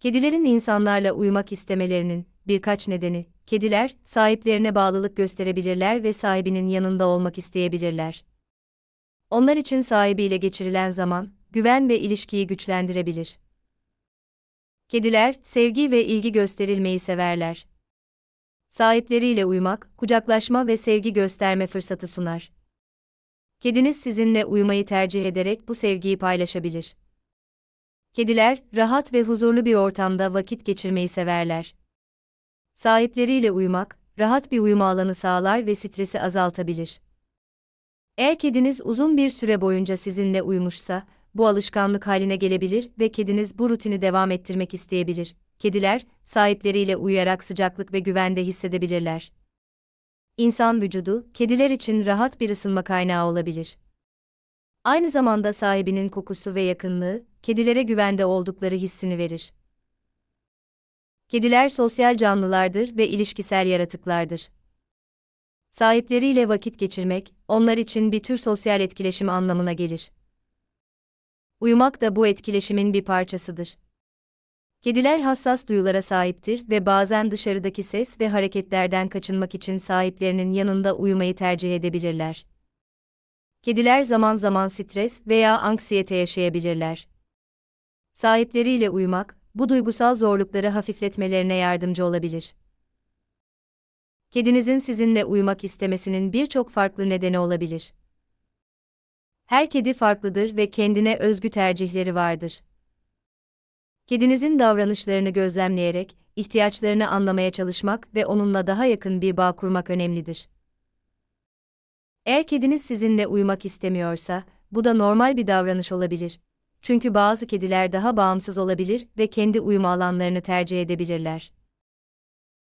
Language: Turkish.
Kedilerin insanlarla uyumak istemelerinin birkaç nedeni, kediler sahiplerine bağlılık gösterebilirler ve sahibinin yanında olmak isteyebilirler. Onlar için sahibiyle geçirilen zaman, güven ve ilişkiyi güçlendirebilir. Kediler, sevgi ve ilgi gösterilmeyi severler. Sahipleriyle uyumak, kucaklaşma ve sevgi gösterme fırsatı sunar. Kediniz sizinle uyumayı tercih ederek bu sevgiyi paylaşabilir. Kediler, rahat ve huzurlu bir ortamda vakit geçirmeyi severler. Sahipleriyle uyumak, rahat bir uyuma alanı sağlar ve stresi azaltabilir. Eğer kediniz uzun bir süre boyunca sizinle uyumuşsa, bu alışkanlık haline gelebilir ve kediniz bu rutini devam ettirmek isteyebilir. Kediler, sahipleriyle uyuyarak sıcaklık ve güvende hissedebilirler. İnsan vücudu, kediler için rahat bir ısınma kaynağı olabilir. Aynı zamanda sahibinin kokusu ve yakınlığı, kedilere güvende oldukları hissini verir. Kediler sosyal canlılardır ve ilişkisel yaratıklardır. Sahipleriyle vakit geçirmek, onlar için bir tür sosyal etkileşim anlamına gelir. Uyumak da bu etkileşimin bir parçasıdır. Kediler hassas duyulara sahiptir ve bazen dışarıdaki ses ve hareketlerden kaçınmak için sahiplerinin yanında uyumayı tercih edebilirler. Kediler zaman zaman stres veya anksiyete yaşayabilirler sahipleriyle uyumak, bu duygusal zorlukları hafifletmelerine yardımcı olabilir. Kedinizin sizinle uyumak istemesinin birçok farklı nedeni olabilir. Her kedi farklıdır ve kendine özgü tercihleri vardır. Kedinizin davranışlarını gözlemleyerek, ihtiyaçlarını anlamaya çalışmak ve onunla daha yakın bir bağ kurmak önemlidir. Eğer kediniz sizinle uyumak istemiyorsa, bu da normal bir davranış olabilir çünkü bazı kediler daha bağımsız olabilir ve kendi uyum alanlarını tercih edebilirler.